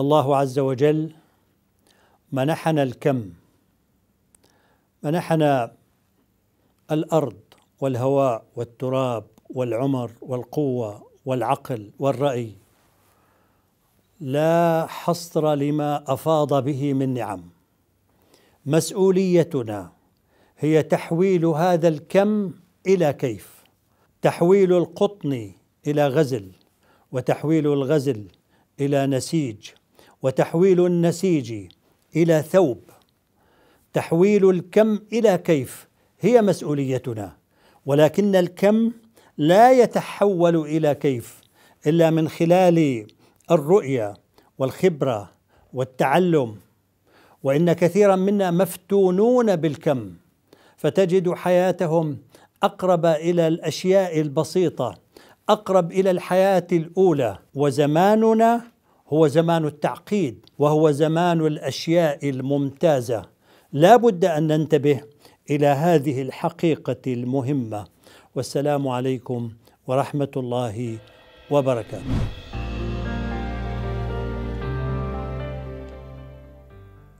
الله عز وجل منحنا الكم منحنا الارض والهواء والتراب والعمر والقوه والعقل والراي لا حصر لما افاض به من نعم مسؤوليتنا هي تحويل هذا الكم إلى كيف تحويل القطن إلى غزل وتحويل الغزل إلى نسيج وتحويل النسيج إلى ثوب تحويل الكم إلى كيف هي مسؤوليتنا ولكن الكم لا يتحول إلى كيف إلا من خلال الرؤية والخبرة والتعلم وإن كثيرا منا مفتونون بالكم فتجد حياتهم اقرب الى الاشياء البسيطه اقرب الى الحياه الاولى وزماننا هو زمان التعقيد وهو زمان الاشياء الممتازه لا بد ان ننتبه الى هذه الحقيقه المهمه والسلام عليكم ورحمه الله وبركاته